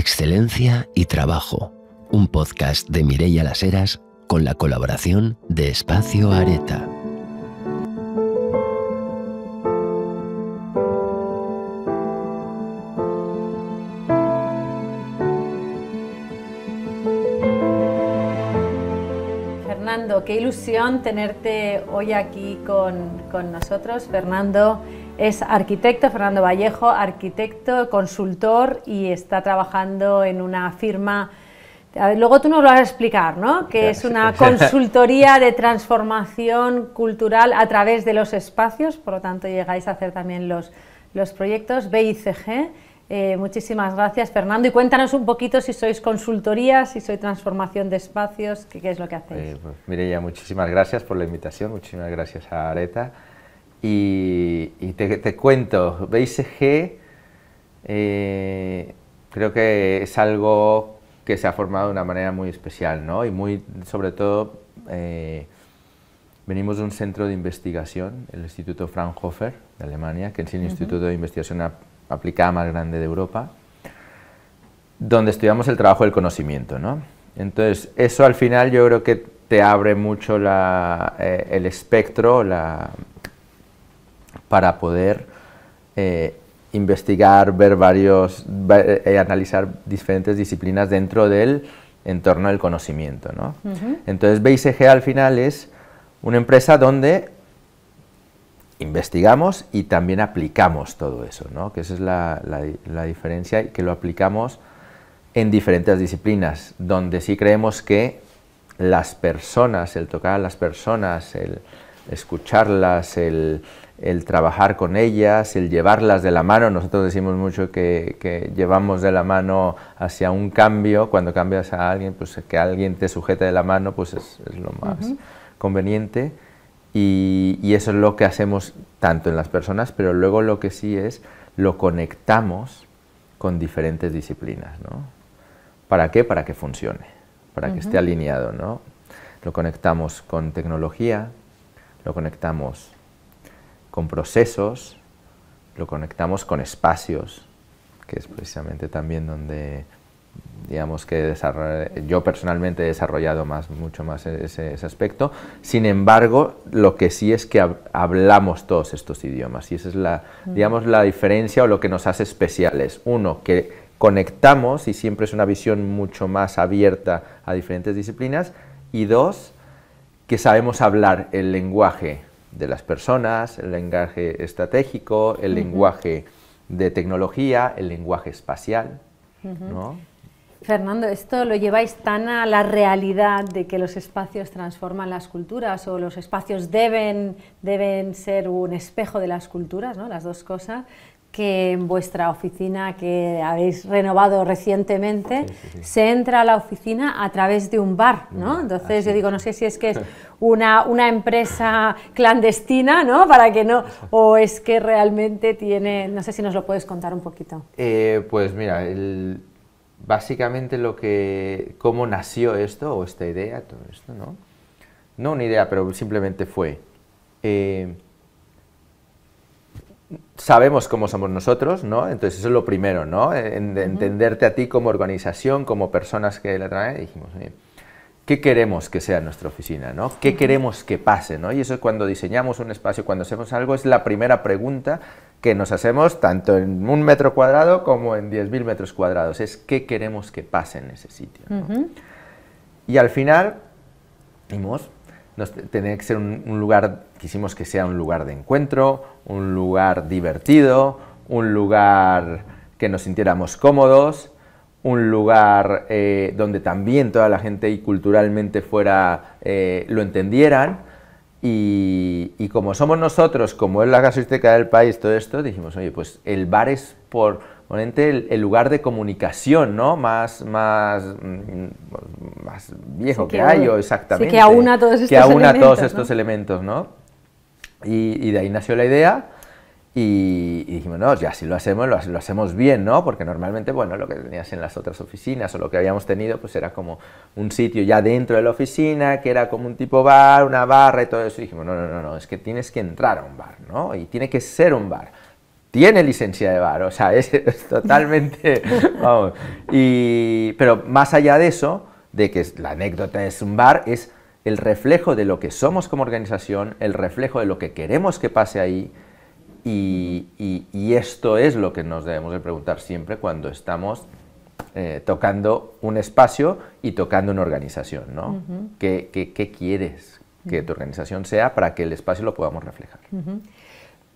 Excelencia y Trabajo, un podcast de Mireia Las Heras con la colaboración de Espacio Areta. Fernando, qué ilusión tenerte hoy aquí con, con nosotros. Fernando es arquitecto, Fernando Vallejo, arquitecto, consultor y está trabajando en una firma luego tú nos lo vas a explicar, ¿no? Que es una consultoría de transformación cultural a través de los espacios, por lo tanto llegáis a hacer también los, proyectos BICG. Eh, muchísimas gracias, Fernando. Y cuéntanos un poquito si sois consultoría, si sois transformación de espacios, qué, es lo que hacéis. Eh, pues, muchísimas gracias por la invitación, muchísimas gracias a Areta. Y, te, te, cuento, BICG eh, creo que es algo que se ha formado de una manera muy especial, ¿no? Y muy, sobre todo, eh, venimos de un centro de investigación, el Instituto Fraunhofer de Alemania, que es el instituto de investigación aplicada más grande de Europa, donde estudiamos el trabajo del conocimiento, ¿no? Entonces, eso al final yo creo que te abre mucho eh, el espectro, la, para poder eh, investigar, ver varios, eh, analizar diferentes disciplinas dentro del entorno del conocimiento. ¿no? Entonces BICG al final es una empresa donde investigamos y también aplicamos todo eso, ¿no? que esa es la, la diferencia y que lo aplicamos en diferentes disciplinas, donde sí creemos que las personas, el tocar a las personas, el escucharlas, el el trabajar con ellas, el llevarlas de la mano. Nosotros decimos mucho que, llevamos de la mano hacia un cambio. Cuando cambias a alguien, pues que alguien te sujete de la mano, pues es, lo más conveniente. Y, eso es lo que hacemos tanto en las personas, pero luego lo que sí es, lo conectamos con diferentes disciplinas. ¿no? ¿Para qué? Para que funcione, para que esté alineado. ¿no? Lo conectamos con tecnología, lo conectamos con procesos, lo conectamos con espacios, que es precisamente también donde digamos que yo personalmente he desarrollado más, mucho más e-, ese, aspecto. Sin embargo, lo que sí es que hablamos todos estos idiomas y esa es la, digamos, la diferencia o lo que nos hace especiales. Uno, que conectamos y siempre es una visión mucho más abierta a diferentes disciplinas y dos, que sabemos hablar el lenguaje de las personas, el lenguaje estratégico, el lenguaje de tecnología, el lenguaje espacial. Fernando, esto lo lleváis tan a la realidad de que los espacios transforman las culturas o los espacios deben, deben ser un espejo de las culturas, las dos cosas, que en vuestra oficina que habéis renovado recientemente, se entra a la oficina a través de un bar, ¿no? Mm, Entonces yo digo, no sé si es que es una, una empresa clandestina, ¿no? Para que no, o es que realmente tiene, no sé si nos lo puedes contar un poquito. Eh, pues mira, básicamente lo que, cómo nació esto, o esta idea, todo esto, ¿no? No una idea, pero simplemente fue... Eh, sabemos cómo somos nosotros, ¿no? Entonces eso es lo primero, ¿no? entenderte a ti como organización, como personas que la traen, dijimos, ¿qué queremos que sea nuestra oficina, ¿no? ¿Qué queremos que pase, Y eso es cuando diseñamos un espacio, cuando hacemos algo, es la primera pregunta que nos hacemos tanto en un metro cuadrado como en 10.000 metros cuadrados, es qué queremos que pase en ese sitio. Y al final, dimos, nos, tenía que ser un, lugar, quisimos que sea un lugar de encuentro, un lugar divertido, un lugar que nos sintiéramos cómodos, un lugar eh, donde también toda la gente y culturalmente fuera eh, lo entendieran. Y, como somos nosotros, como es la casuística del país, todo esto, dijimos, oye, pues el bar es por el, lugar de comunicación, ¿no? Más, más, mm, más viejo que, hay, o exactamente. que aúna todos estos elementos. todos estos elementos, Y, de ahí nació la idea. Y, dijimos, no, ya si lo hacemos, lo, hacemos bien, ¿no? Porque normalmente, bueno, lo que tenías en las otras oficinas o lo que habíamos tenido, pues era como un sitio ya dentro de la oficina, que era como un tipo bar, una barra y todo eso. Y dijimos, no, no, no, no, es que tienes que entrar a un bar, ¿no? Y tiene que ser un bar tiene licencia de bar, o sea, es, totalmente, vamos, pero más allá de eso, de que la anécdota es un bar, es el reflejo de lo que somos como organización, el reflejo de lo que queremos que pase ahí, y, esto es lo que nos debemos de preguntar siempre cuando estamos eh, tocando un espacio y tocando una organización, ¿no? ¿Qué, quieres que tu organización sea para que el espacio lo podamos reflejar?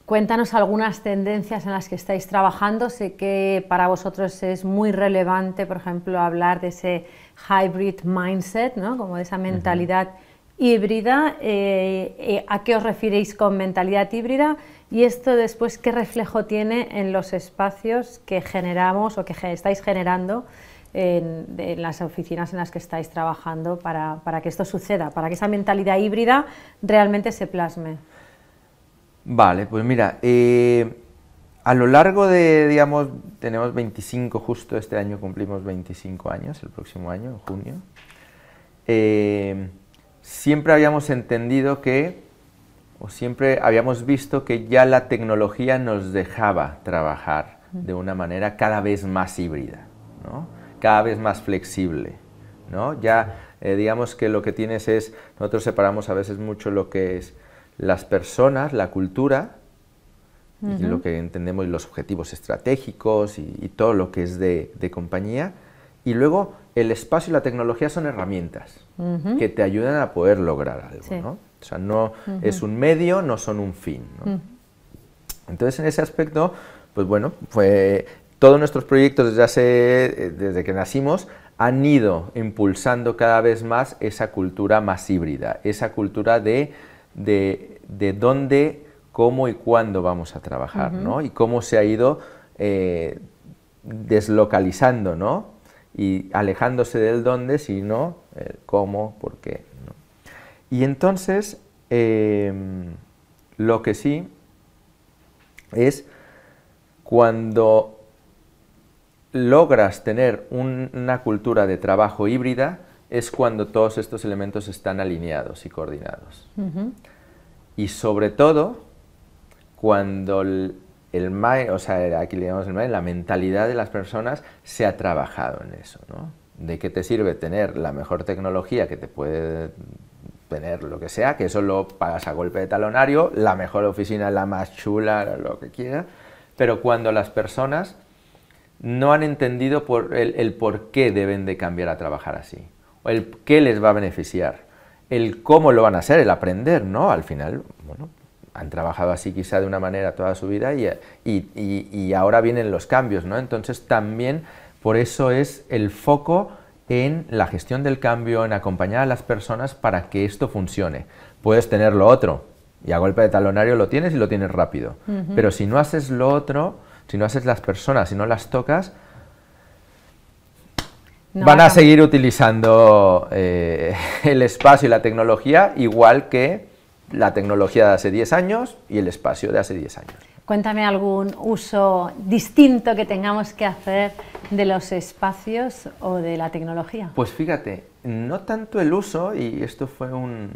Cuéntanos algunas tendencias en las que estáis trabajando. Sé que para vosotros es muy relevante, por ejemplo, hablar de ese hybrid mindset, ¿no? como de esa mentalidad híbrida. Eh, eh, ¿A qué os referéis con mentalidad híbrida? Y esto después, ¿qué reflejo tiene en los espacios que generamos o que estáis generando en, las oficinas en las que estáis trabajando para que esto suceda, para que esa mentalidad híbrida realmente se plasme? Vale, pues mira, eh, a lo largo de, digamos, tenemos 25 justo, este año cumplimos 25 años, el próximo año, en junio. Eh, siempre habíamos entendido que, o siempre habíamos visto que ya la tecnología nos dejaba trabajar de una manera cada vez más híbrida, ¿no? cada vez más flexible. ¿no? Ya eh, digamos que lo que tienes es, nosotros separamos a veces mucho lo que es las personas, la cultura, lo que entendemos y los objetivos estratégicos y, todo lo que es de, compañía. Y luego el espacio y la tecnología son herramientas que te ayudan a poder lograr algo. ¿no? O sea, no es un medio, no son un fin. Entonces, en ese aspecto, pues bueno, todos nuestros proyectos eh, desde que nacimos han ido impulsando cada vez más esa cultura más híbrida, esa cultura de de, de dónde, cómo y cuándo vamos a trabajar, ¿no? Y cómo se ha ido eh, deslocalizando, ¿no? Y alejándose del dónde, sino el cómo, por qué. Y entonces, em, lo que sí es cuando logras tener una cultura de trabajo híbrida, es cuando todos estos elementos están alineados y coordinados. Y sobre todo, cuando el, el o sea, aquí le llamamos el MAE, la mentalidad de las personas se ha trabajado en eso, ¿no? ¿De qué te sirve tener la mejor tecnología que te puede tener lo que sea, que eso lo pagas a golpe de talonario, la mejor oficina, la más chula, lo que quiera, pero cuando las personas no han entendido el por qué deben de cambiar a trabajar así el qué les va a beneficiar, el cómo lo van a hacer, el aprender, ¿no? Al final, bueno, han trabajado así quizá de una manera toda su vida y, ahora vienen los cambios, ¿no? Entonces también por eso es el foco en la gestión del cambio, en acompañar a las personas para que esto funcione. Puedes tener lo otro y a golpe de talonario lo tienes y lo tienes rápido, pero si no haces lo otro, si no haces las personas, si no las tocas, van a, seguir utilizando eh, el espacio y la tecnología igual que la tecnología de hace 10 años y el espacio de hace 10 años. Cuéntame algún uso distinto que tengamos que hacer de los espacios o de la tecnología. Pues fíjate, no tanto el uso, y esto fue un,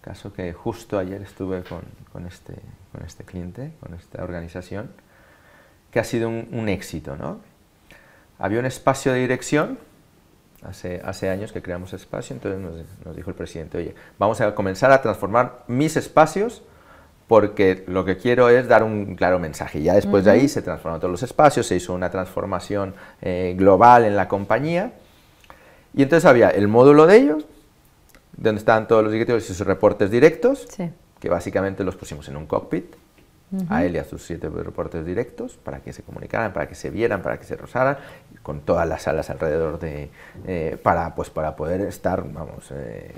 caso que justo ayer estuve este, con, este, cliente, con esta organización, que ha sido un, un éxito, ¿no? había un espacio de dirección, hace, años que creamos espacio, entonces nos, dijo el presidente, oye, vamos a comenzar a transformar mis espacios porque lo que quiero es dar un claro mensaje. Y ya después de ahí se transformaron todos los espacios, se hizo una transformación eh, global en la compañía. Y entonces había el módulo de ellos, donde estaban todos los directivos y sus reportes directos, que básicamente los pusimos en un cockpit a él y a sus siete reportes directos para que se comunicaran, para que se vieran, para que se rozaran, con todas las salas alrededor de, eh, para, pues, para poder estar, vamos, eh,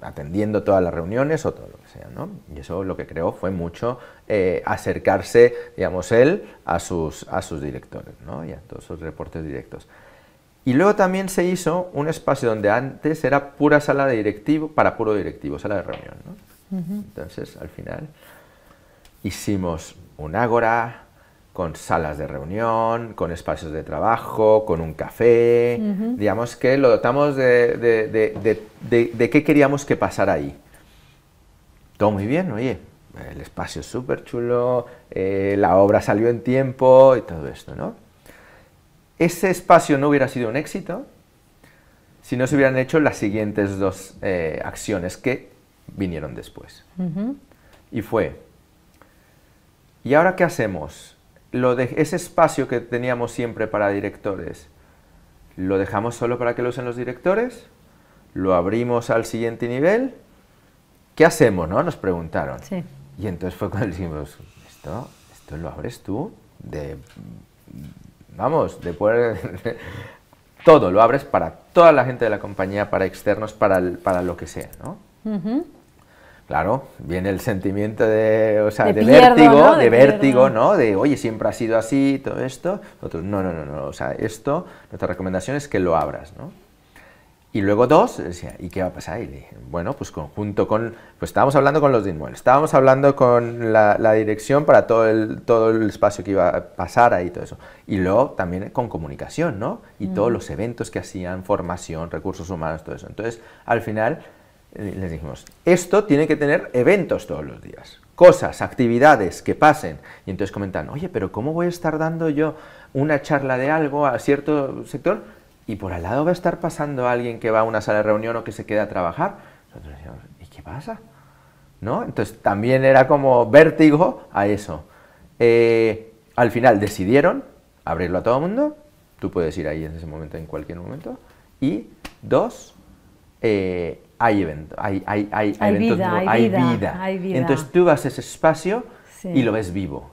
atendiendo todas las reuniones o todo lo que sea, ¿no? Y eso lo que creó fue mucho eh, acercarse, digamos, él a sus, a sus directores, ¿no? Y a todos sus reportes directos. Y luego también se hizo un espacio donde antes era pura sala de directivo, para puro directivo, sala de reunión, ¿no? Entonces, al final, hicimos un ágora con salas de reunión, con espacios de trabajo, con un café, digamos que lo dotamos de, qué queríamos que pasara ahí. Todo muy bien, oye, el espacio es súper chulo, eh, la obra salió en tiempo y todo esto, ¿no? Ese espacio no hubiera sido un éxito si no se hubieran hecho las siguientes dos eh, acciones que vinieron después. Y fue ¿Y ahora qué hacemos? Lo de ese espacio que teníamos siempre para directores, ¿lo dejamos solo para que lo usen los directores? ¿Lo abrimos al siguiente nivel? ¿Qué hacemos? No? Nos preguntaron. Y entonces fue cuando dijimos, ¿esto, esto lo abres tú? vamos, de todo, lo abres para toda la gente de la compañía, para externos, para, para lo que sea, ¿no? Claro, viene el sentimiento de, o sea, de, vértigo, de, vértigo, ¿no? De, oye, siempre ha sido así, todo esto. Nosotros, no, no, no, no, o sea, esto, nuestra recomendación es que lo abras, ¿no? Y luego dos, decía, ¿y qué va a pasar? Y dije, bueno, pues conjunto con, pues estábamos hablando con los de inmuebles, estábamos hablando con la, dirección para todo el, todo el espacio que iba a pasar ahí, todo eso. Y luego también con comunicación, ¿no? Y todos los eventos que hacían, formación, recursos humanos, todo eso. Entonces, al final, eh, les dijimos, esto tiene que tener eventos todos los días, cosas, actividades que pasen. Y entonces comentan, oye, pero ¿cómo voy a estar dando yo una charla de algo a cierto sector? Y por al lado va a estar pasando alguien que va a una sala de reunión o que se queda a trabajar. Nosotros decíamos, ¿y qué pasa? ¿No? Entonces también era como vértigo a eso. Eh, al final decidieron abrirlo a todo el mundo, tú puedes ir ahí en ese momento, en cualquier momento, y dos, eh, hay, evento, hay, hay, hay, eventos, vida, hay, vida, Entonces tú vas a ese espacio y lo ves vivo.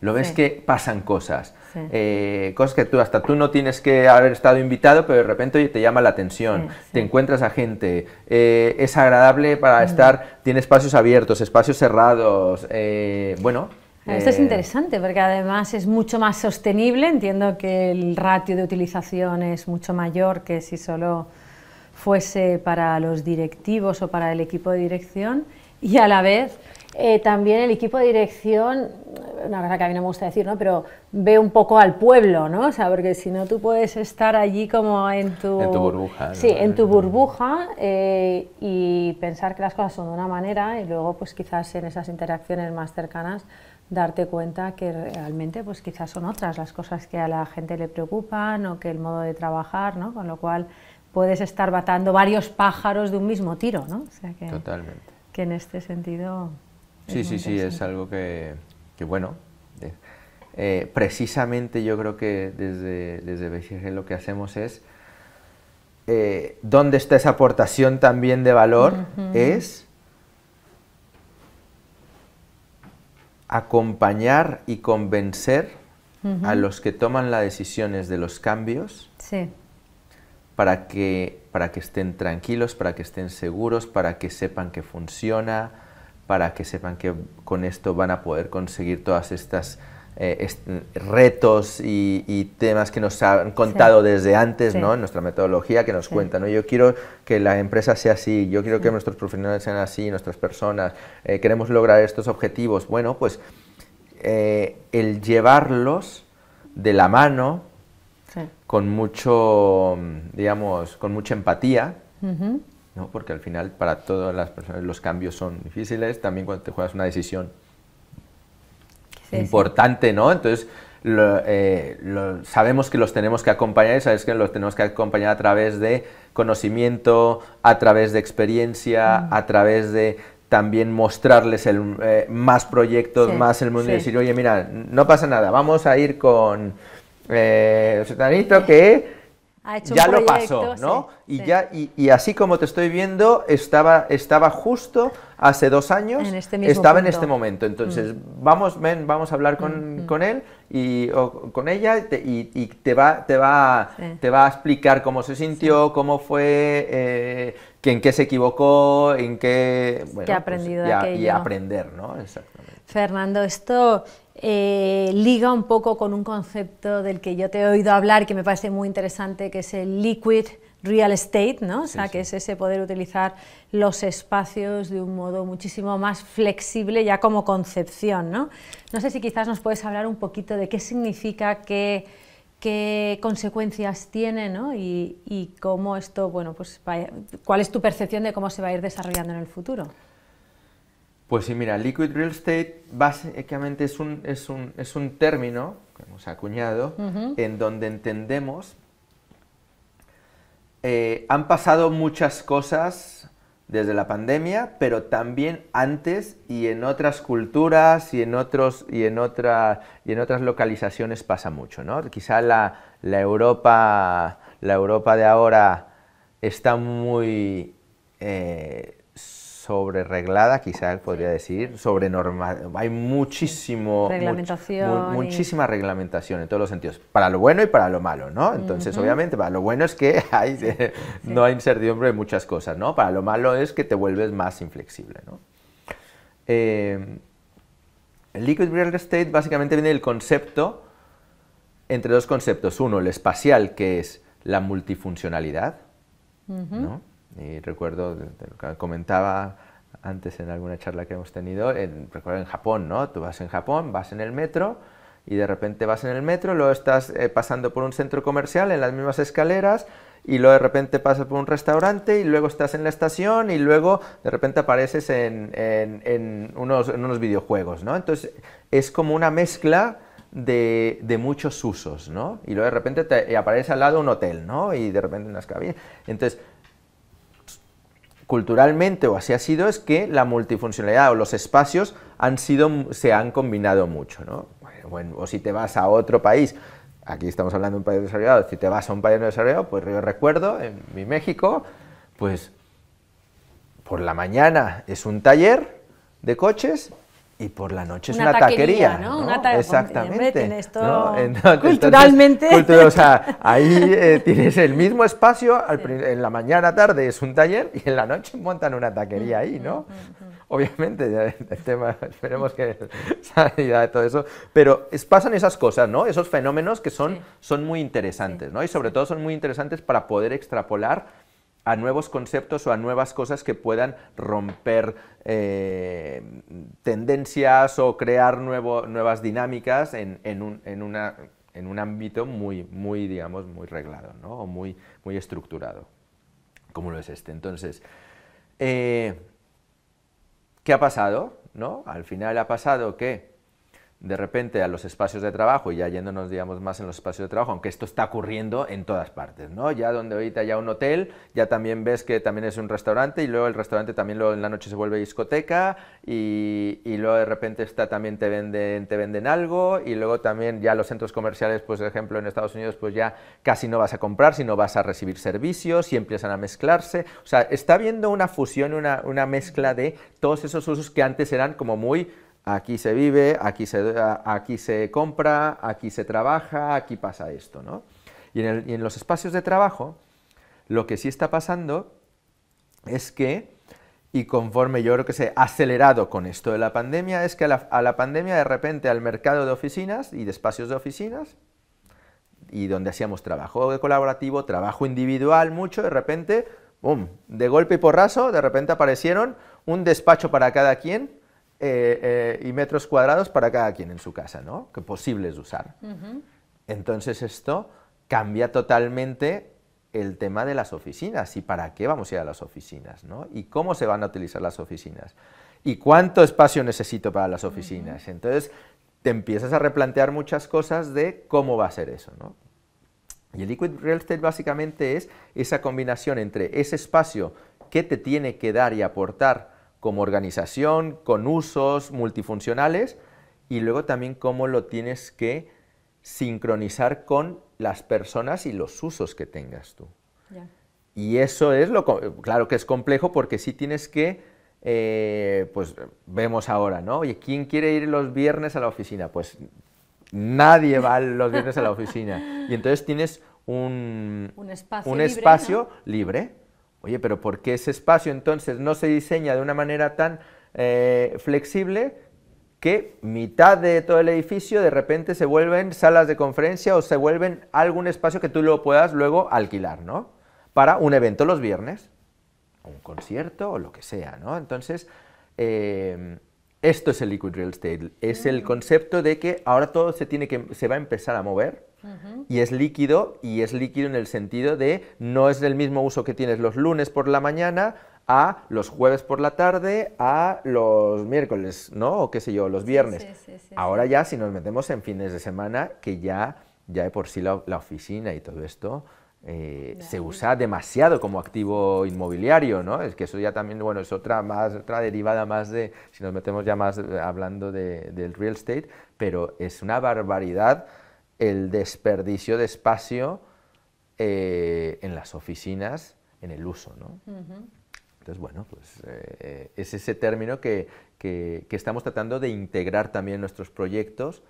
lo ves que pasan cosas. Eh, cosas que tú hasta tú no tienes que haber estado invitado, pero de repente te llama la atención, te encuentras a gente, eh, es agradable para mm. estar, tiene espacios abiertos, espacios cerrados, eh, bueno, esto es interesante porque además es mucho más sostenible, entiendo que el ratio de utilización es mucho mayor que si solo fuese para los directivos o para el equipo de dirección y a la vez eh, también el equipo de dirección, una cosa que a mí no me gusta decir, pero ve un poco al pueblo, ¿no? saber porque si no tú puedes estar allí como en tu... burbuja. en tu burbuja eh, y pensar que las cosas son de una manera y luego pues quizás en esas interacciones más cercanas darte cuenta que realmente pues quizás son otras las cosas que a la gente le preocupan o que el modo de trabajar, ¿no? Con lo cual puedes estar batando varios pájaros de un mismo tiro, ¿no? O sea que, Totalmente. Que en este sentido... sí, sí, sí, es algo que, bueno, eh, precisamente yo creo que desde, desde BCG lo que hacemos es, eh, ¿dónde está esa aportación también de valor? Es acompañar y convencer a los que toman las decisiones de los cambios para, que, para que estén tranquilos, para que estén seguros, para que sepan que funciona, para que sepan que con esto van a poder conseguir todas estas eh, retos y, temas que nos han contado desde antes, ¿no? En nuestra metodología que nos cuentan, Yo quiero que la empresa sea así, yo quiero que nuestros profesionales sean así, nuestras personas, eh, queremos lograr estos objetivos. Bueno, pues eh, el llevarlos de la mano, con mucho, digamos, con mucha empatía, ¿no? Porque al final para todas las personas los cambios son difíciles, también cuando te juegas una decisión importante, ¿no? Entonces, eh, sabemos que los tenemos que acompañar y sabes que los tenemos que acompañar a través de conocimiento, a través de experiencia, mm. a través de también mostrarles el, eh, más proyectos, más el mundo y decir, oye, mira, no pasa nada, vamos a ir con eh, que ya lo pasó, ¿no? y, Ya, y, así como te estoy viendo, estaba, estaba justo hace dos años, este estaba en este momento. Entonces, mm. vamos, ven, vamos a hablar mm, mm. con, él y, o, con ella y, te, va, te, va, te va a explicar cómo se sintió, cómo fue, eh, en qué se equivocó, en qué... ha aprendido pues, y, y aprender, ¿no? Exactamente. Fernando, esto eh, liga un poco con un concepto del que yo te he oído hablar que me parece muy interesante, que es el liquid real estate, ¿no? O sea, que es ese poder utilizar los espacios de un modo muchísimo más flexible ya como concepción, ¿no? No sé si quizás nos puedes hablar un poquito de qué significa, qué, consecuencias tiene, ¿no? Y, y cómo esto, bueno, pues cuál es tu percepción de cómo se va a ir desarrollando en el futuro. Pues sí, mira, Liquid Real Estate básicamente es un, es un, término que hemos acuñado en donde entendemos eh, han pasado muchas cosas desde la pandemia, pero también antes y en otras culturas y en, otros, y en, y en otras localizaciones pasa mucho. ¿no? Quizá la, Europa, la Europa de ahora está muy... Eh, sobre reglada, quizás podría decir, sobre normal, hay muchísimo, muchísima reglamentación en todos los sentidos, para lo bueno y para lo malo, ¿no? Entonces, obviamente, para lo bueno es que hay, no hay incertidumbre de muchas cosas, ¿no? Para lo malo es que te vuelves más inflexible, ¿no? Eh, el liquid real estate básicamente viene del concepto, entre dos conceptos, uno, el espacial, que es la multifuncionalidad, ¿no? Y recuerdo, comentaba antes en alguna charla que hemos tenido, en, recuerdo en Japón, ¿no? Tú vas en Japón, vas en el metro y de repente vas en el metro, luego estás eh, pasando por un centro comercial en las mismas escaleras y luego de repente pasas por un restaurante y luego estás en la estación y luego de repente apareces en, en, unos, en unos videojuegos, ¿no? Entonces es como una mezcla de, de, muchos usos, ¿no? Y luego de repente te aparece al lado un hotel, ¿no? Y de repente unas cabinas. Entonces, culturalmente o así ha sido es que la multifuncionalidad o los espacios han sido, se han combinado mucho, ¿no? Bueno, o si te vas a otro país, aquí estamos hablando de un país desarrollado, si te vas a un país no desarrollado, pues yo recuerdo, en mi México, pues por la mañana es un taller de coches y por la noche es una taquería, Exactamente. Culturalmente. o sea, ahí eh, tienes el mismo espacio, en la mañana tarde es un taller y en la noche montan una taquería ahí, ¿no? Obviamente, el tema, esperemos que salga de todo eso, pero pasan esas cosas, ¿no? Esos fenómenos que son, son muy interesantes, ¿no? Y sobre todo son muy interesantes para poder extrapolar a nuevos conceptos o a nuevas cosas que puedan romper eh, tendencias o crear nuevas dinámicas en, un, ámbito muy, muy, digamos, muy reglado ¿no? o muy, muy estructurado, como lo es este. Entonces, eh, ¿qué ha pasado? ¿no? Al final ha pasado que de repente a los espacios de trabajo y ya yéndonos, digamos, más en los espacios de trabajo, aunque esto está ocurriendo en todas partes, ¿no? Ya donde ahorita ya un hotel, ya también ves que también es un restaurante y luego el restaurante también en la noche se vuelve discoteca y, luego de repente está también te venden, te venden algo y luego también ya los centros comerciales, pues por ejemplo en Estados Unidos, pues ya casi no vas a comprar, sino vas a recibir servicios y empiezan a mezclarse. O sea, está viendo una fusión, una mezcla de todos esos usos que antes eran como muy aquí se vive, aquí se, aquí se compra, aquí se trabaja, aquí pasa esto, ¿no? Y en, los espacios de trabajo, lo que sí está pasando es que, y conforme yo creo que se ha acelerado con esto de la pandemia, es que a la, a pandemia de repente al mercado de oficinas y de espacios de oficinas, y donde hacíamos trabajo colaborativo, trabajo individual, mucho, de repente, ¡bum! De golpe y porrazo, de repente aparecieron un despacho para cada quien eh, eh, y metros cuadrados para cada quien en su casa, ¿no? Que posibles usar. Entonces esto cambia totalmente el tema de las oficinas y para qué vamos a ir a las oficinas, ¿no? Y cómo se van a utilizar las oficinas y cuánto espacio necesito para las oficinas. Entonces te empiezas a replantear muchas cosas de cómo va a ser eso, ¿no? Y el liquid real estate básicamente es esa combinación entre ese espacio que te tiene que dar y aportar como organización, con usos multifuncionales y luego también cómo lo tienes que sincronizar con las personas y los usos que tengas tú. Y eso es lo, claro que es complejo porque sí tienes que, eh, pues vemos ahora, ¿no? Oye, ¿quién quiere ir los viernes a la oficina? Pues nadie va los viernes a la oficina. Y entonces tienes un, espacio, libre Oye, pero ¿por qué ese espacio entonces no se diseña de una manera tan eh, flexible que mitad de todo el edificio de repente se vuelven salas de conferencia o se vuelven algún espacio que tú lo puedas luego alquilar, ¿no? Para un evento los viernes, un concierto o lo que sea, ¿no? Entonces, eh, esto es el liquid real estate, es el mm. concepto de que ahora todo se, tiene que, se va a empezar a mover y es líquido, y es líquido en el sentido de no es el mismo uso que tienes los lunes por la mañana a los jueves por la tarde, a los miércoles, ¿no? O qué sé yo, los viernes. Ahora ya, si nos metemos en fines de semana, que ya, ya de por sí la, oficina y todo esto eh, se usa demasiado como activo inmobiliario, ¿no? Es que eso ya también, bueno, es otra, más, otra derivada más de, si nos metemos ya más eh, hablando del real estate, pero es una barbaridad el desperdicio de espacio eh, en las oficinas, en el uso. ¿no? Entonces, bueno, pues eh, es ese término que, que, estamos tratando de integrar también nuestros proyectos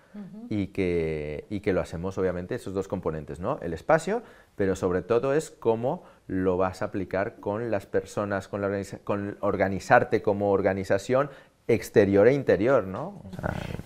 y, que, y que lo hacemos, obviamente, esos dos componentes, ¿no? El espacio, pero sobre todo es cómo lo vas a aplicar con las personas, con, la con organizarte como organización exterior e interior, ¿no?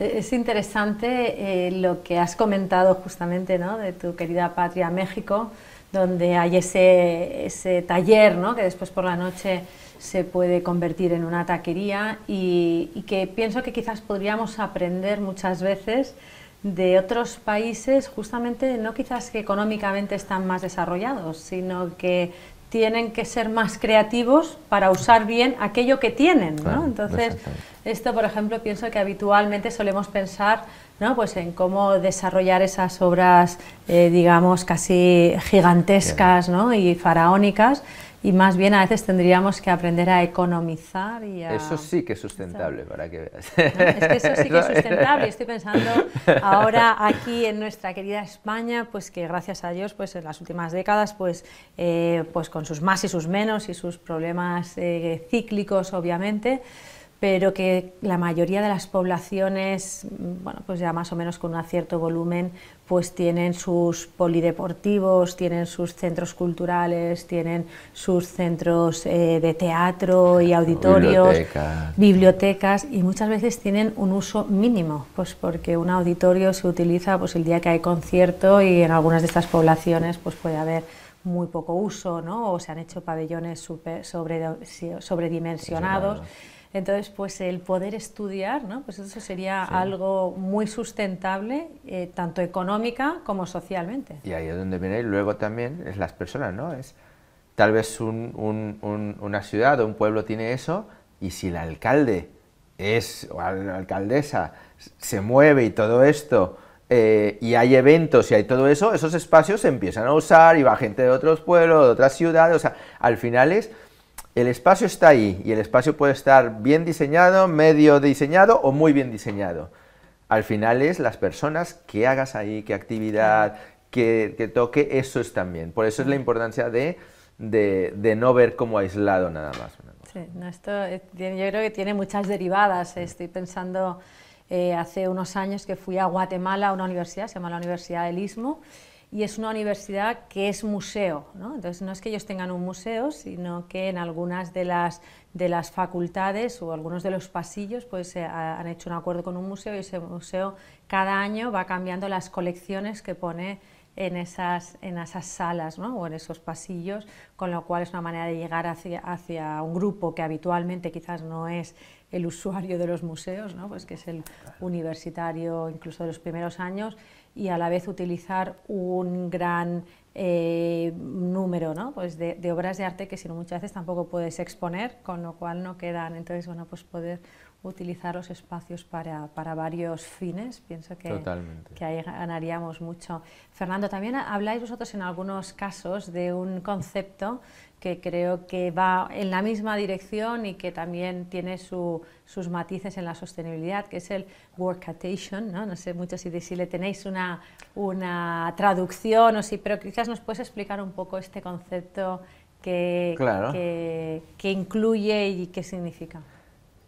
E-, es interesante eh, lo que has comentado justamente, ¿no? De tu querida patria México, donde hay ese, ese taller, ¿no? Que después por la noche se puede convertir en una taquería y que pienso que quizás podríamos aprender muchas veces de otros países, justamente no quizás que económicamente están más desarrollados, sino que tienen que ser más creativos para usar bien aquello que tienen, Entonces, esto, por ejemplo, pienso que habitualmente solemos pensar ¿no? pues en cómo desarrollar esas obras, eh, digamos, casi gigantescas ¿no? y faraónicas, y más bien a veces tendríamos que aprender a economizar y a... Eso sí que es sustentable, para que veas. es que eso sí que es sustentable. Estoy pensando ahora aquí en nuestra querida España, pues que gracias a Dios, pues en las últimas décadas, pues, eh, pues con sus más y sus menos y sus problemas eh, cíclicos, obviamente, pero que la mayoría de las poblaciones, mm, bueno, pues ya más o menos con un cierto volumen, pues tienen sus polideportivos, tienen sus centros culturales, tienen sus centros eh, de teatro y auditorios, bibliotecas. y muchas veces tienen un uso mínimo, pues porque un auditorio se utiliza pues el día que hay concierto y en algunas de estas poblaciones pues puede haber muy poco uso, ¿no? O se han hecho pabellones sobre, sobredimensionados. Entonces, pues el poder estudiar, ¿no? Pues eso sería algo muy sustentable, eh, tanto económica como socialmente. Y ahí es donde viene, y luego también es las personas, ¿no? Es, tal vez una ciudad o un pueblo tiene eso, y si el alcalde es, o la alcaldesa se mueve y todo esto, eh, y hay eventos y hay todo eso, esos espacios se empiezan a usar y va gente de otros pueblos, de otras ciudades, o sea, al final es el espacio está ahí y el espacio puede estar bien diseñado, medio diseñado o muy bien diseñado. Al final es las personas que hagas ahí, qué actividad, qué toque, eso es también. Por eso es la importancia de, no ver como aislado nada más. Sí, eh, yo creo que tiene muchas derivadas. Estoy pensando eh, hace unos años que fui a Guatemala a una universidad, se llama la Universidad del Istmo, y es una universidad que es museo. ¿no? Entonces, no es que ellos tengan un museo, sino que en algunas de las, de las facultades o algunos de los pasillos pues, han hecho un acuerdo con un museo y ese museo cada año va cambiando las colecciones que pone en esas, salas o en esos pasillos, con lo cual es una manera de llegar hacia, un grupo que habitualmente quizás no es el usuario de los museos, pues que es el universitario incluso de los primeros años, y a la vez utilizar un gran eh, número ¿no? pues de, de, obras de arte que si no muchas veces tampoco puedes exponer, con lo cual no quedan. Entonces, bueno, pues poder utilizar los espacios para, varios fines. Pienso que, que ahí ganaríamos mucho. Fernando, también habláis vosotros en algunos casos de un concepto que creo que va en la misma dirección y que también tiene su, sus matices en la sostenibilidad, que es el workation, ¿no? no sé mucho si, si le tenéis una, una traducción o sí pero quizás nos puedes explicar un poco este concepto que, que, que incluye y qué significa.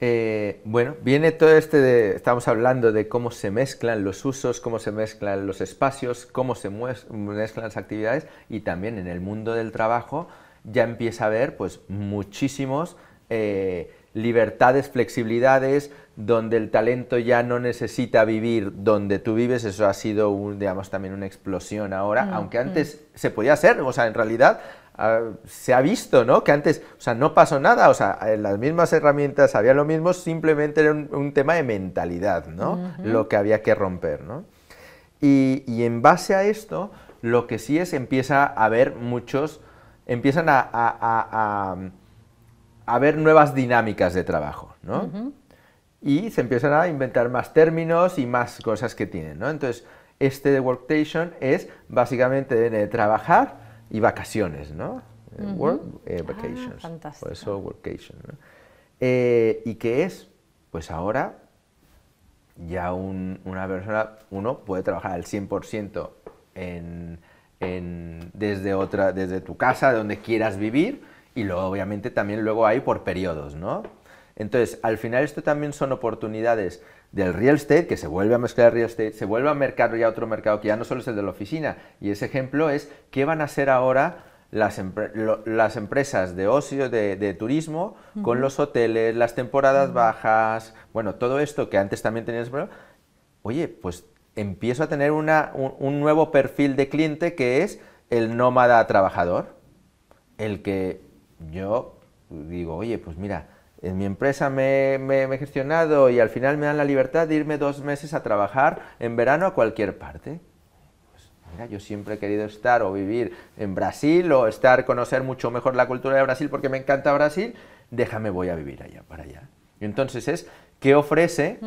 Eh, bueno, viene todo este de, estamos hablando de cómo se mezclan los usos, cómo se mezclan los espacios, cómo se mezclan las actividades y también en el mundo del trabajo ya empieza a haber pues muchísimos eh, libertades, flexibilidades, donde el talento ya no necesita vivir donde tú vives, eso ha sido un, digamos, también una explosión ahora, mm, aunque mm. antes se podía hacer, o sea, en realidad Ah, se ha visto, ¿no? Que antes, o sea, no pasó nada, o sea, en eh, las mismas herramientas había lo mismo, simplemente era un, tema de mentalidad, ¿no? Lo que había que romper, ¿no? Y, en base a esto, lo que sí es, empieza a haber muchos, empiezan a, a, ver nuevas dinámicas de trabajo, ¿no? Y se empiezan a inventar más términos y más cosas que tienen, ¿no? Entonces, este de Workstation es básicamente de trabajar y vacaciones, ¿no? Eh, work ah, eh, Vacations. por eso ¿no? Eh, ¿Y qué es? Pues ahora ya una persona, uno puede trabajar al 100% en, desde, otra, desde tu casa, donde quieras vivir, y luego obviamente también luego hay por periodos, ¿no? Entonces, al final esto también son oportunidades del real estate, que se vuelve a mezclar real estate, se vuelve a mercado ya otro mercado que ya no solo es el de la oficina. Y ese ejemplo es qué van a hacer ahora las, empresas de ocio, de, turismo, con los hoteles, las temporadas bajas, bueno, todo esto que antes también tenías, oye, pues empiezo a tener un nuevo perfil de cliente que es el nómada trabajador, el que yo digo, oye, pues mira, en mi empresa me, he gestionado y al final me dan la libertad de irme dos meses a trabajar en verano a cualquier parte. Pues, mira, yo siempre he querido estar o vivir en Brasil o estar, conocer mucho mejor la cultura de Brasil porque me encanta Brasil, déjame voy a vivir allá, para allá. Y entonces es, ¿qué ofrece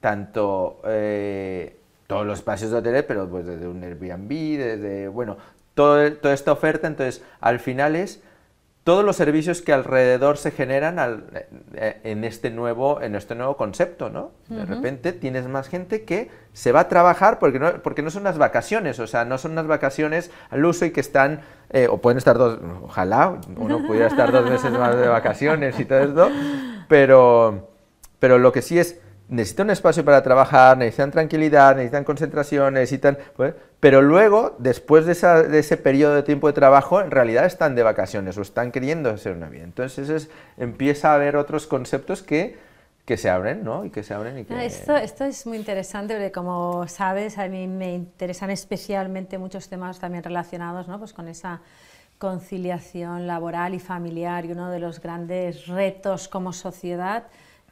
tanto eh, todos los espacios de hotel, pero pues desde un Airbnb, desde, bueno, toda esta oferta, entonces al final es todos los servicios que alrededor se generan al, eh, eh, en, este nuevo, en este nuevo concepto, ¿no? De repente tienes más gente que se va a trabajar porque no, porque no son las vacaciones, o sea, no son unas vacaciones al uso y que están, eh, o pueden estar dos, ojalá uno pudiera estar dos meses más de vacaciones y todo esto, pero, pero lo que sí es, necesitan un espacio para trabajar, necesitan tranquilidad, necesitan concentración, necesitan... Pues, pero luego, después de, ese periodo de tiempo de trabajo, en realidad están de vacaciones o están queriendo hacer una vida. Entonces es, empieza a haber otros conceptos que, que se abren, ¿no? Y que se abren y que... Ah, esto, esto es muy interesante porque, como sabes, a mí me interesan especialmente muchos temas también relacionados ¿no? pues con esa conciliación laboral y familiar y uno de los grandes retos como sociedad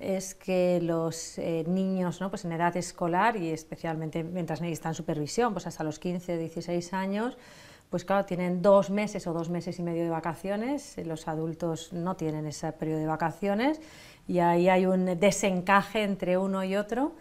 es que los eh, niños ¿no? pues en edad escolar y especialmente mientras necesitan supervisión, pues hasta los 15, 16 años, pues claro, tienen dos meses o dos meses y medio de vacaciones, eh, los adultos no tienen ese periodo de vacaciones y ahí hay un desencaje entre uno y otro.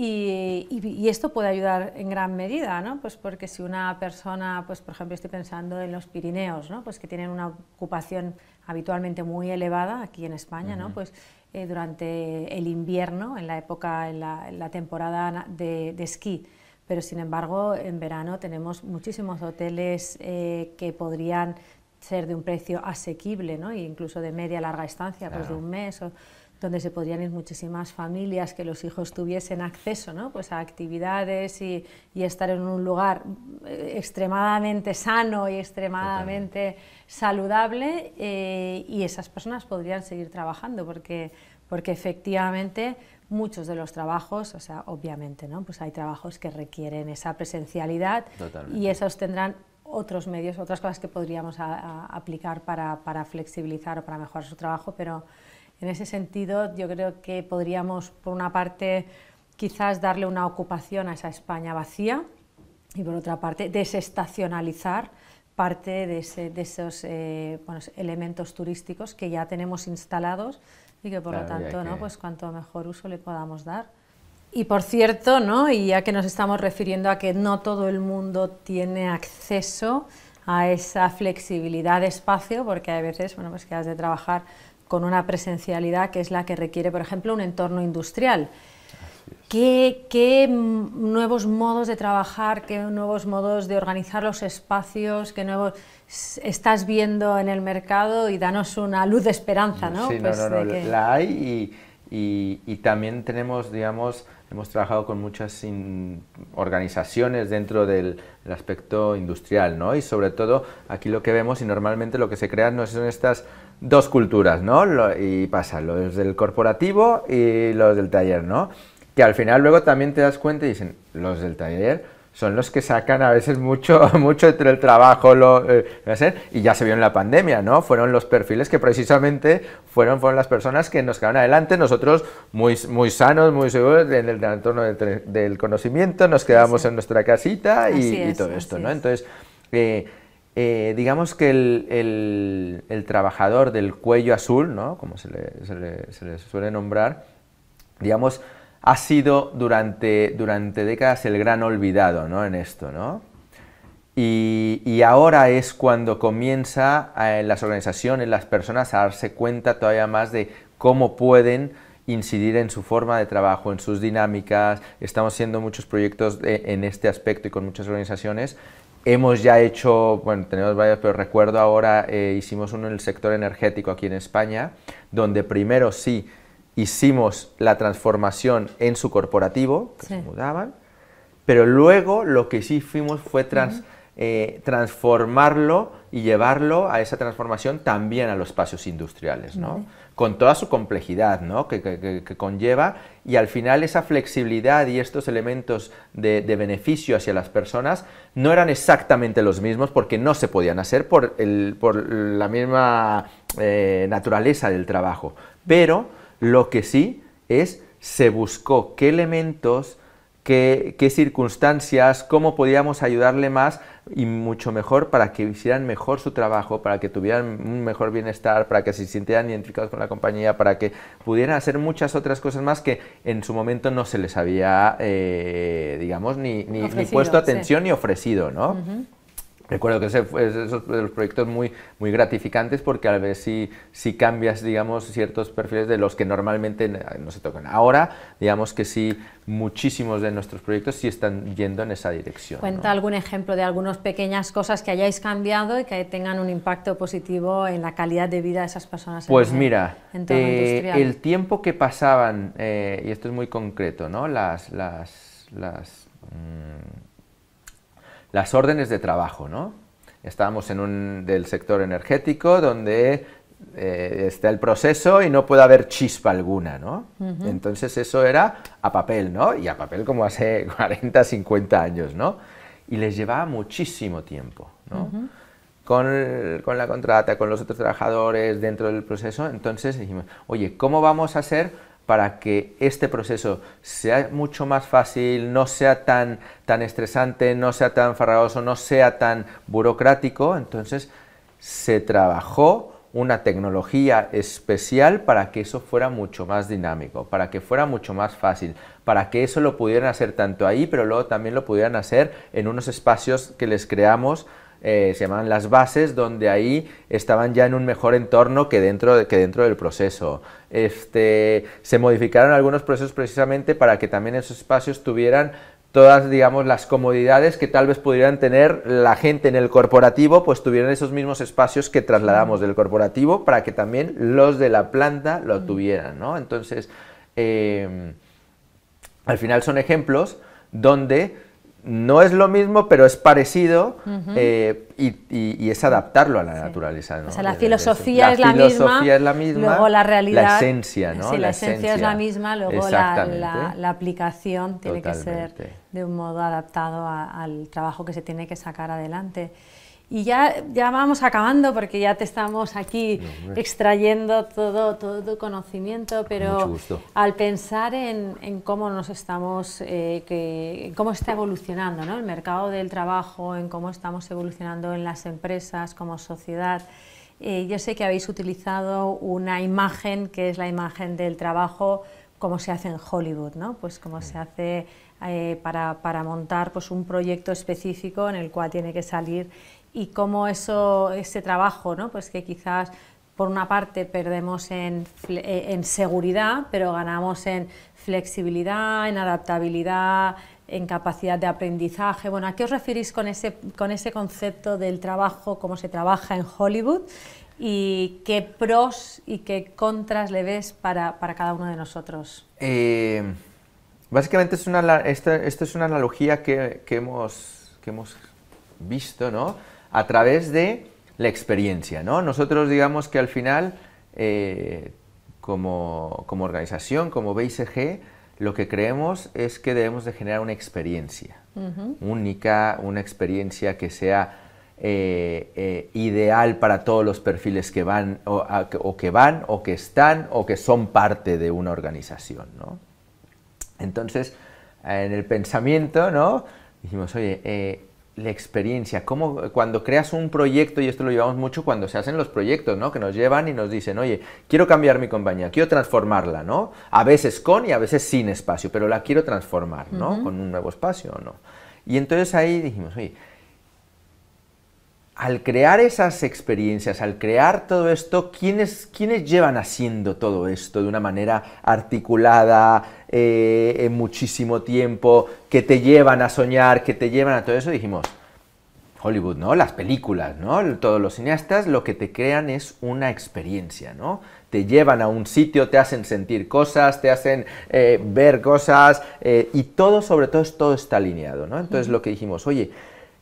Y, esto puede ayudar en gran medida, ¿no? Pues porque si una persona, pues por ejemplo estoy pensando en los Pirineos, ¿no? Pues que tienen una ocupación habitualmente muy elevada aquí en España, ¿no? Pues eh, durante el invierno, en la época, en la, temporada de, esquí. Pero sin embargo, en verano tenemos muchísimos hoteles eh, que podrían ser de un precio asequible, ¿no? E incluso de media larga estancia, pues de un mes donde se podrían ir muchísimas familias, que los hijos tuviesen acceso ¿no? pues a actividades y, estar en un lugar eh, extremadamente sano y extremadamente saludable, eh, y esas personas podrían seguir trabajando, porque, porque efectivamente muchos de los trabajos, o sea, obviamente, ¿no? pues hay trabajos que requieren esa presencialidad y esos tendrán otros medios, otras cosas que podríamos aplicar para, para flexibilizar o para mejorar su trabajo, pero en ese sentido, yo creo que podríamos, por una parte, quizás darle una ocupación a esa España vacía y, por otra parte, desestacionalizar parte de, esos eh, elementos turísticos que ya tenemos instalados y que, por lo tanto, ¿no? pues cuanto mejor uso le podamos dar. Y por cierto, ¿no? y ya que nos estamos refiriendo a que no todo el mundo tiene acceso a esa flexibilidad de espacio, porque hay veces bueno, pues que has de trabajar con una presencialidad que es la que requiere, por ejemplo, un entorno industrial. ¿Qué, nuevos modos de trabajar, qué nuevos modos de organizar los espacios, qué nuevos estás viendo en el mercado? Y danos una luz de esperanza, ¿no? Sí, no, pues no, la hay y, y, también tenemos, digamos, Hemos trabajado con muchas organizaciones dentro del aspecto industrial, ¿no? Y sobre todo aquí lo que vemos y normalmente lo que se crea no son estas dos culturas, ¿no? y pasa, los del corporativo y los del taller, ¿no? Que al final luego también te das cuenta y dicen, los del taller son los que sacan a veces mucho, mucho entre el trabajo, lo, eh, y ya se vio en la pandemia, ¿no? Fueron los perfiles que precisamente fueron, fueron las personas que nos quedaron adelante, nosotros muy, muy sanos, muy seguros en el entorno del, conocimiento, nos quedamos en nuestra casita y, todo esto, ¿no? Entonces, eh, eh, digamos que el, trabajador del cuello azul, ¿no? Como se le suele nombrar, digamos, ha sido durante, durante décadas el gran olvidado ¿no? en esto, ¿no? Y, ahora es cuando comienza eh, las organizaciones, las personas a darse cuenta todavía más de cómo pueden incidir en su forma de trabajo, en sus dinámicas. Estamos haciendo muchos proyectos en este aspecto y con muchas organizaciones. Hemos ya hecho, bueno, tenemos varios, pero recuerdo ahora, eh, hicimos uno en el sector energético aquí en España, donde primero sí hicimos la transformación en su corporativo, se mudaban, pero luego lo que sí hicimos fue trans, eh, transformarlo y llevarlo a esa transformación también a los espacios industriales, Con toda su complejidad, ¿no? Que, conlleva y al final esa flexibilidad y estos elementos de, beneficio hacia las personas no eran exactamente los mismos porque no se podían hacer por, el, por la misma eh, naturaleza del trabajo, pero lo que sí es se buscó qué elementos, qué, circunstancias, cómo podíamos ayudarle más y mucho mejor para que hicieran mejor su trabajo, para que tuvieran un mejor bienestar, para que se sintieran identificados con la compañía, para que pudieran hacer muchas otras cosas más que en su momento no se les había, eh, digamos, ni, puesto atención ni ofrecido, ¿no? Recuerdo que esos fue, de los proyectos muy, muy gratificantes porque a ver si, si cambias, digamos, ciertos perfiles de los que normalmente no se tocan. Ahora, digamos que sí, muchísimos de nuestros proyectos sí están yendo en esa dirección. Cuenta algún ejemplo de algunas pequeñas cosas que hayáis cambiado y que tengan un impacto positivo en la calidad de vida de esas personas. Pues mira, eh, el, tiempo que pasaban, eh, y esto es muy concreto, ¿no? Las, las, las mm, las órdenes de trabajo, ¿no? Estábamos en un del sector energético donde eh, está el proceso y no puede haber chispa alguna, ¿no? Entonces eso era a papel, ¿no? Y a papel como hace 40, 50 años, ¿no? Y les llevaba muchísimo tiempo, ¿no? con, con, la contrata, con los otros trabajadores, dentro del proceso, entonces dijimos, oye, ¿cómo vamos a hacer para que este proceso sea mucho más fácil, no sea tan, estresante, no sea tan farragoso, no sea tan burocrático. Entonces se trabajó una tecnología especial para que eso fuera mucho más dinámico, para que fuera mucho más fácil, para que eso lo pudieran hacer tanto ahí, pero luego también lo pudieran hacer en unos espacios que les creamos eh, se llamaban las bases, donde ahí estaban ya en un mejor entorno que dentro, que dentro del proceso. Este, se modificaron algunos procesos precisamente para que también esos espacios tuvieran todas, digamos, las comodidades que tal vez pudieran tener la gente en el corporativo, pues tuvieran esos mismos espacios que trasladamos del corporativo para que también los de la planta lo mm. tuvieran, ¿no? Entonces, eh, al final son ejemplos donde no es lo mismo, pero es parecido eh, y, es adaptarlo a la naturaleza. la filosofía, es, la misma, la Luego la realidad. La esencia, ¿no? la, esencia, es la misma, luego la, aplicación tiene que ser de un modo adaptado al trabajo que se tiene que sacar adelante. Y ya, ya vamos acabando porque ya te estamos aquí extrayendo todo, todo tu conocimiento, pero al pensar en, cómo nos estamos, eh, cómo está evolucionando el mercado del trabajo, en cómo estamos evolucionando en las empresas como sociedad, eh, yo sé que habéis utilizado una imagen que es la imagen del trabajo como se hace en Hollywood, ¿no? Pues como se mm. hace eh, para, para montar pues, un proyecto específico en el cual tiene que salir y cómo eso, ese trabajo, ¿no? pues que quizás por una parte perdemos eh, en, seguridad, pero ganamos en flexibilidad, en adaptabilidad, en capacidad de aprendizaje. Bueno, ¿a qué os referís con ese, concepto del trabajo, cómo se trabaja en Hollywood y qué pros y qué contras le ves para, cada uno de nosotros? Eh, básicamente es una, esta es una analogía que, que, hemos, que hemos visto, ¿no? a través de la experiencia. ¿no? Nosotros digamos que al final, eh, como, organización, como BICG, lo que creemos es que debemos de generar una experiencia única, una experiencia que sea eh, eh, ideal para todos los perfiles que van o, que van o que están o que son parte de una organización. Entonces, en el pensamiento, ¿no? dijimos, oye, la experiencia, como cuando creas un proyecto, y esto lo llevamos mucho cuando se hacen los proyectos, ¿no? Que nos llevan y nos dicen, oye, quiero cambiar mi compañía, quiero transformarla, ¿no? A veces con y a veces sin espacio, pero la quiero transformar, ¿no? Con un nuevo espacio o no. Y entonces ahí dijimos, oye, al crear esas experiencias, al crear todo esto, ¿quiénes, llevan haciendo todo esto de una manera articulada, eh, en muchísimo tiempo, que te llevan a soñar, que te llevan a todo eso? Dijimos, Hollywood, ¿no? Las películas, ¿no? Todos los cineastas lo que te crean es una experiencia, ¿no? Te llevan a un sitio, te hacen sentir cosas, te hacen eh, ver cosas eh, y todo, sobre todo, todo está alineado, ¿no? Entonces lo que dijimos, oye,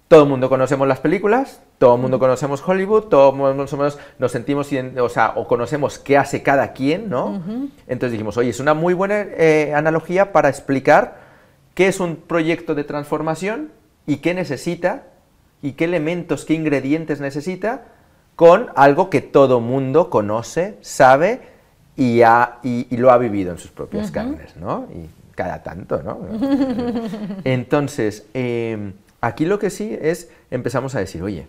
todo el mundo conocemos las películas, todo el mundo conocemos Hollywood, todo el mundo más o menos nos sentimos, o sea, o conocemos qué hace cada quien, ¿no? Entonces dijimos, oye, es una muy buena eh, analogía para explicar qué es un proyecto de transformación y qué necesita y qué elementos, qué ingredientes necesita con algo que todo mundo conoce, sabe y, lo ha vivido en sus propias carnes, ¿no? Y cada tanto, ¿no? Entonces, em, Aquí lo que sí es, empezamos a decir, oye,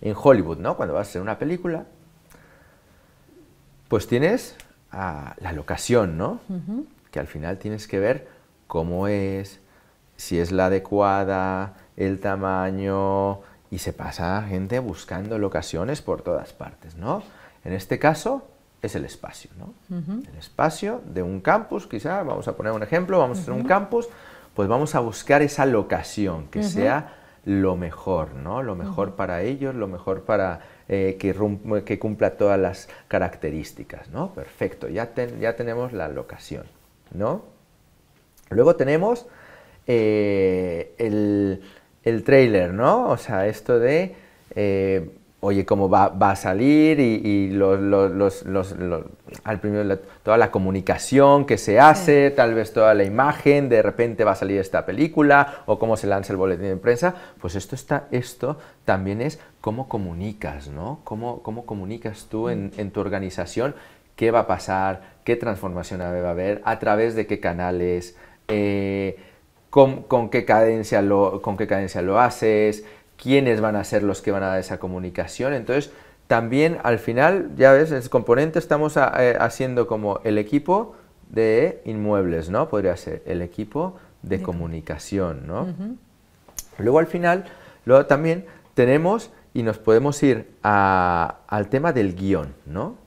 en Hollywood, ¿no? Cuando vas a hacer una película, pues tienes la locación, ¿no? Que al final tienes que ver cómo es, si es la adecuada, el tamaño, y se pasa gente buscando locaciones por todas partes, ¿no? En este caso es el espacio, ¿no? El espacio de un campus, quizá, vamos a poner un ejemplo, vamos a hacer un campus pues vamos a buscar esa locación que sea lo mejor, ¿no? Lo mejor para ellos, lo mejor para eh, que, cumpla todas las características, ¿no? Perfecto, ya, tenemos la locación, ¿no? Luego tenemos eh, el, trailer, ¿no? O sea, esto de eh, oye, cómo va, a salir y, al primero, toda la comunicación que se hace, tal vez toda la imagen, de repente va a salir esta película o cómo se lanza el boletín de prensa, pues esto, está, esto también es cómo comunicas, ¿no? Cómo, cómo comunicas tú en, mm. tu organización qué va a pasar, qué transformación va a haber, a través de qué canales, eh, qué cadencia con qué cadencia lo haces, quiénes van a ser los que van a dar esa comunicación. Entonces, también al final, ya ves, en el componente estamos eh, haciendo como el equipo de inmuebles, ¿no? Podría ser el equipo de, comunicación, ¿no? Luego al final, luego también tenemos y nos podemos ir al tema del guión, ¿no?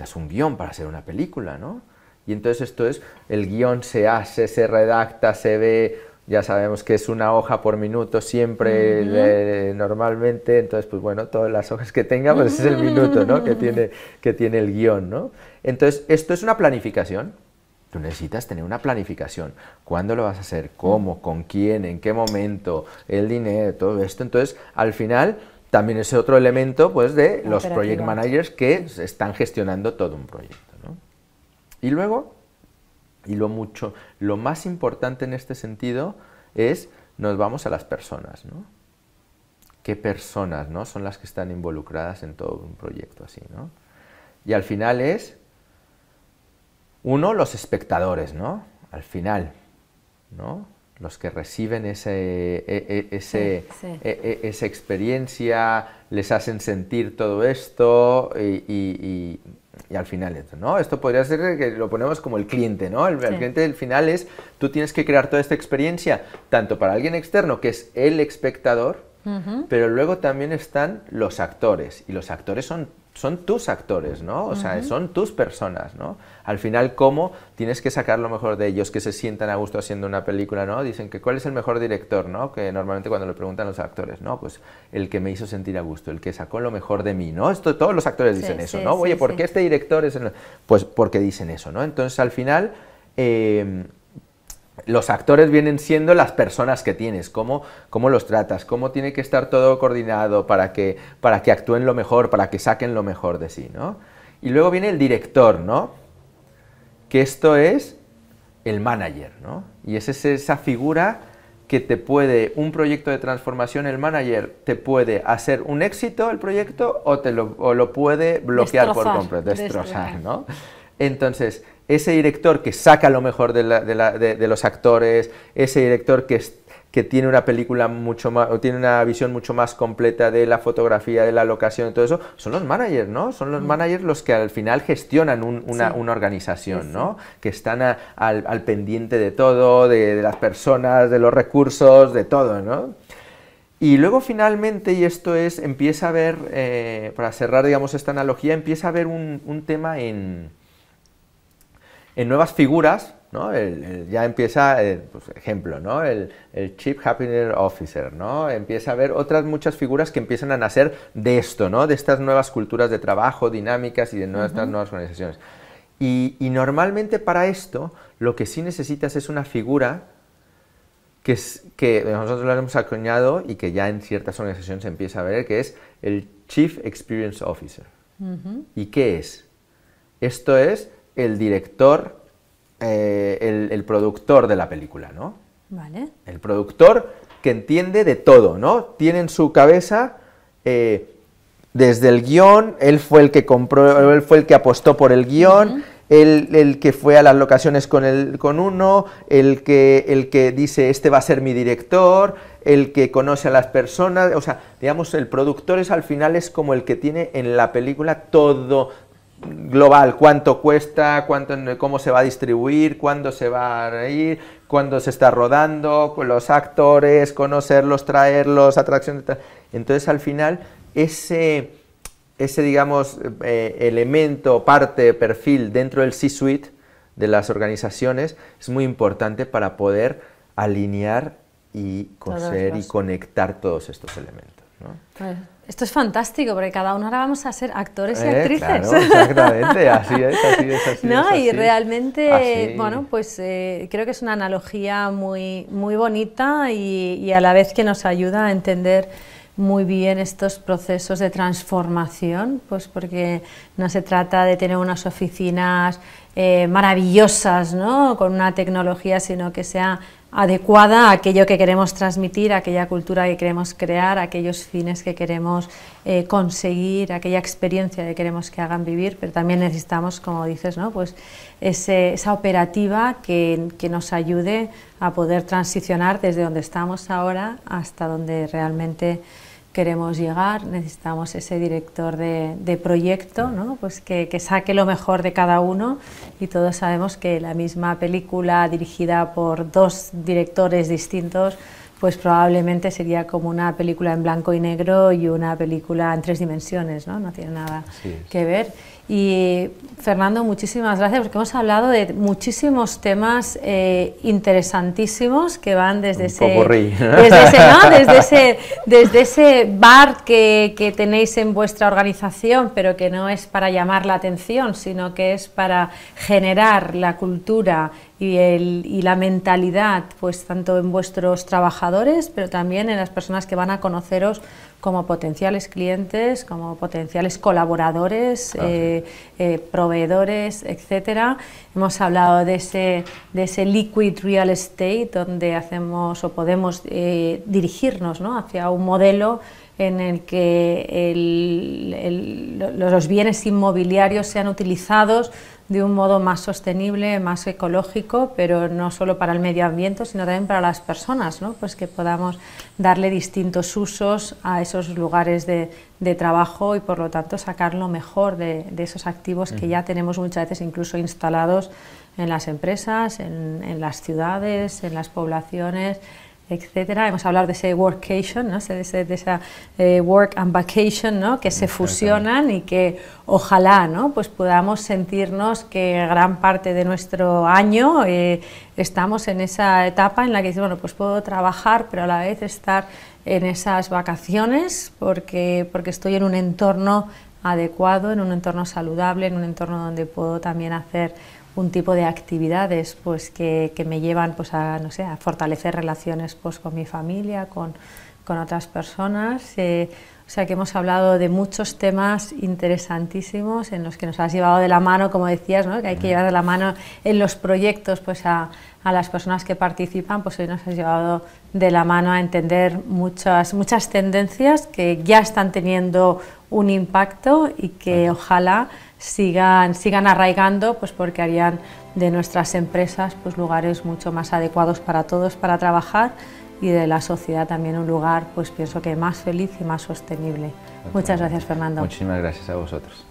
es un guión para hacer una película, ¿no? Y entonces esto es, el guión se hace, se redacta, se ve, ya sabemos que es una hoja por minuto siempre normalmente, entonces pues bueno, todas las hojas que tenga, pues es el minuto ¿no? que, tiene, que tiene el guión. ¿no? Entonces, esto es una planificación. Tú necesitas tener una planificación. ¿Cuándo lo vas a hacer? ¿Cómo? ¿Con quién? ¿En qué momento? El dinero, todo esto. Entonces, al final, también es otro elemento pues, de los project managers que están gestionando todo un proyecto. ¿no? Y luego, y lo, mucho, lo más importante en este sentido es nos vamos a las personas, ¿no? ¿Qué personas ¿no? son las que están involucradas en todo un proyecto así, ¿no? Y al final es, uno, los espectadores, ¿no? Al final, ¿no? Los que reciben ese, e, e, ese, e, esa experiencia, les hacen sentir todo esto y y al final, ¿no? Esto podría ser que lo ponemos como el cliente, ¿no? El, cliente del final es, tú tienes que crear toda esta experiencia, tanto para alguien externo, que es el espectador, pero luego también están los actores, y los actores son son tus actores, ¿no? O sea, son tus personas, ¿no? Al final, ¿cómo tienes que sacar lo mejor de ellos, que se sientan a gusto haciendo una película, ¿no? Dicen que cuál es el mejor director, ¿no? Que normalmente cuando le preguntan a los actores, ¿no? Pues el que me hizo sentir a gusto, el que sacó lo mejor de mí, ¿no? Esto, todos los actores dicen eso, ¿no? Oye, ¿por qué este director es el...? Pues porque dicen eso, ¿no? Entonces, al final... Eh, los actores vienen siendo las personas que tienes, cómo, los tratas, cómo tiene que estar todo coordinado para que, para que actúen lo mejor, para que saquen lo mejor de sí, ¿no? Y luego viene el director, ¿no? Que esto es el manager, ¿no? Y es esa figura que te puede, un proyecto de transformación, el manager te puede hacer un éxito el proyecto o, te lo, puede bloquear por completo, destrozar, ¿no? Entonces, ese director que saca lo mejor de, los actores, ese director que, tiene una película mucho más, o tiene una visión mucho más completa de la fotografía, de la locación, todo eso, son los managers, ¿no? Son los mm. managers los que al final gestionan una, organización, ¿no? Que están al, pendiente de todo, de, las personas, de los recursos, de todo, ¿no? Y luego finalmente, y esto es, empieza a ver, eh, para cerrar, digamos, esta analogía, empieza a ver un tema en, en nuevas figuras, ¿no? ya empieza, eh, por pues, ejemplo, ¿no? El, Chief Happiness Officer, ¿no? Empieza a haber otras muchas figuras que empiezan a nacer de esto, ¿no? De estas nuevas culturas de trabajo, dinámicas y de nuevas, estas nuevas organizaciones. Y, normalmente para esto lo que sí necesitas es una figura que, es, que nosotros lo hemos acuñado y que ya en ciertas organizaciones se empieza a ver, que es el Chief Experience Officer. ¿Y qué es? Esto es el director, eh, el, productor de la película, ¿no? Vale. El productor que entiende de todo, ¿no? Tiene en su cabeza eh, desde el guión, él fue el que compró, él fue el que apostó por el guión. Él El, que fue a las locaciones con, con uno, el que, el que dice este va a ser mi director, el que conoce a las personas, o sea, digamos, el productor es al final es como el que tiene en la película todo, global, cuánto cuesta, cuánto, cómo se va a distribuir, cuándo se va a ir, cuándo se está rodando, con los actores, conocerlos, traerlos, atracciones. Entonces al final ese, ese digamos, eh, elemento, parte, perfil dentro del C-suite de las organizaciones es muy importante para poder alinear y conocer y conectar todos estos elementos. Esto es fantástico, porque cada uno ahora vamos a ser actores y eh, actrices. Claro, exactamente, así es, así es, así ¿No? Y realmente, bueno, pues eh, creo que es una analogía muy, muy bonita y, a la vez que nos ayuda a entender muy bien estos procesos de transformación, pues porque no se trata de tener unas oficinas eh, maravillosas, ¿no? Con una tecnología, sino que sea adecuada a aquello que queremos transmitir, a aquella cultura que queremos crear, a aquellos fines que queremos eh, conseguir, a aquella experiencia que queremos que hagan vivir, pero también necesitamos, como dices, ¿no? pues esa operativa que, que, nos ayude a poder transicionar desde donde estamos ahora hasta donde realmente queremos llegar, necesitamos ese director de, proyecto, ¿no? pues que, saque lo mejor de cada uno y todos sabemos que la misma película dirigida por dos directores distintos pues probablemente sería como una película en blanco y negro y una película en tres dimensiones, no, no tiene nada que ver. Y Fernando, muchísimas gracias porque hemos hablado de muchísimos temas eh, interesantísimos que van desde ese, desde desde ese, desde ese bar que, que, tenéis en vuestra organización, pero que no es para llamar la atención, sino que es para generar la cultura y, el, y la mentalidad, pues tanto en vuestros trabajadores, pero también en las personas que van a conoceros como potenciales clientes, como potenciales colaboradores, ah, eh, eh, proveedores, etcétera. Hemos hablado de ese, de ese liquid real estate donde hacemos o podemos eh, dirigirnos hacia un modelo en el que los bienes inmobiliarios sean utilizados de un modo más sostenible, más ecológico, pero no solo para el medio ambiente, sino también para las personas, ¿no? pues que podamos darle distintos usos a esos lugares de, trabajo y por lo tanto sacar lo mejor de, esos activos que ya tenemos muchas veces incluso instalados en las empresas, en las ciudades, en las poblaciones, etcétera. Hemos hablado de ese workation, ¿no? de, esa eh, work and vacation, que se fusionan y que ojalá ¿no? pues podamos sentirnos que gran parte de nuestro año eh, estamos en esa etapa en la que bueno, pues puedo trabajar, pero a la vez estar en esas vacaciones porque, porque estoy en un entorno adecuado, en un entorno saludable, en un entorno donde puedo también hacer un tipo de actividades pues, que, me llevan pues, a, no sé, a fortalecer relaciones pues, con mi familia, con, otras personas. Eh, o sea que hemos hablado de muchos temas interesantísimos en los que nos has llevado de la mano, como decías, ¿no? que hay que llevar de la mano en los proyectos pues, a, las personas que participan, pues hoy nos has llevado de la mano a entender muchas, muchas tendencias que ya están teniendo un impacto y que ojalá sigan, arraigando, pues porque harían de nuestras empresas pues, lugares mucho más adecuados para todos para trabajar y de la sociedad también un lugar, pues pienso que más feliz y más sostenible. Muchas gracias, Fernando. Muchísimas gracias a vosotros.